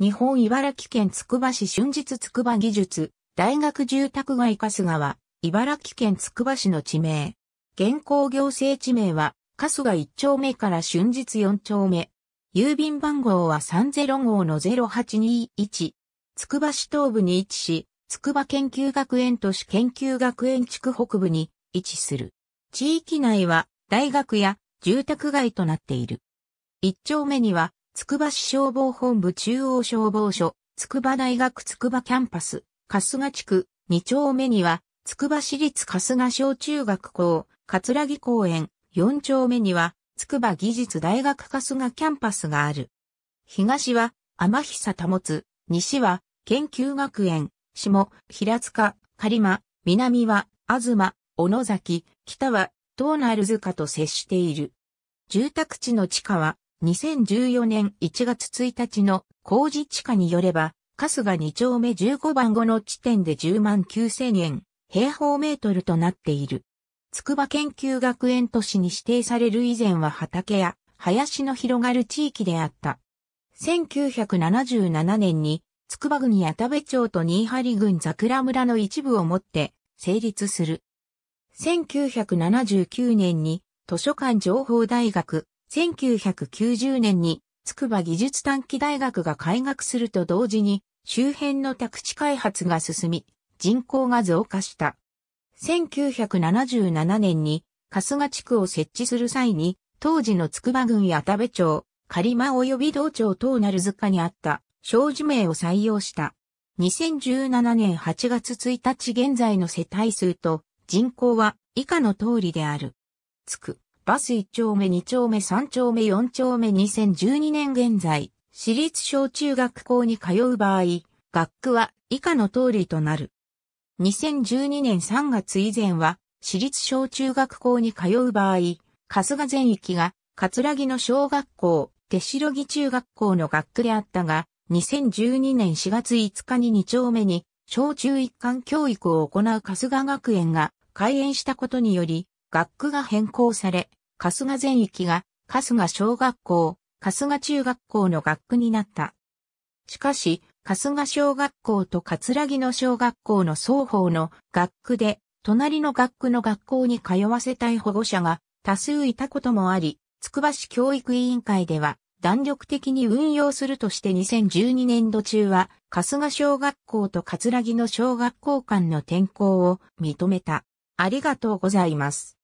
日本茨城県つくば市春日つくば技術、大学住宅街春日は、茨城県つくば市の地名。現行行政地名は、春日1丁目から春日4丁目。郵便番号は30号の0821。つくば市東部に位置し、つくば研究学園都市研究学園地区北部に位置する。地域内は、大学や住宅街となっている。1丁目には、つくば市消防本部中央消防署、つくば大学つくばキャンパス、春日地区、2丁目には、つくば市立春日小中学校、葛城公園、4丁目には、つくば技術大学春日キャンパスがある。東は、天久保つ、西は、研究学園、下、平塚、狩間、南は、東、小野崎、北は、東なル塚と接している。住宅地の地下は、2014年1月1日の工事地下によれば、春日2丁目15番後の地点で10万9000円、平方メートルとなっている。筑波研究学園都市に指定される以前は畑や林の広がる地域であった。1977年に、筑波郡矢田部町と新張郡桜村の一部をもって成立する。1979年に図書館情報大学1990年に筑波技術短期大学が開学すると同時に周辺の宅地開発が進み人口が増加した。1977年に春日地区を設置する際に当時の筑波郡や田部町、狩間及び道町等なる塚にあった小樹名を採用した。2017年8月1日現在の世帯数と人口は以下の通りである。つく。バス1丁目2丁目3丁目4丁目2012年現在、私立小中学校に通う場合、学区は以下の通りとなる。2012年3月以前は、私立小中学校に通う場合、春日全域が、葛城の小学校、手代木中学校の学区であったが、2012年4月5日に2丁目に、小中一貫教育を行う春日学園が開園したことにより、学区が変更され、春日全域が春日小学校、春日中学校の学区になった。しかし、春日小学校と葛城の小学校の双方の学区で、隣の学区の学校に通わせたい保護者が多数いたこともあり、つくば市教育委員会では弾力的に運用するとして2012年度中は、春日小学校と葛城の小学校間の転校を認めた。ありがとうございます。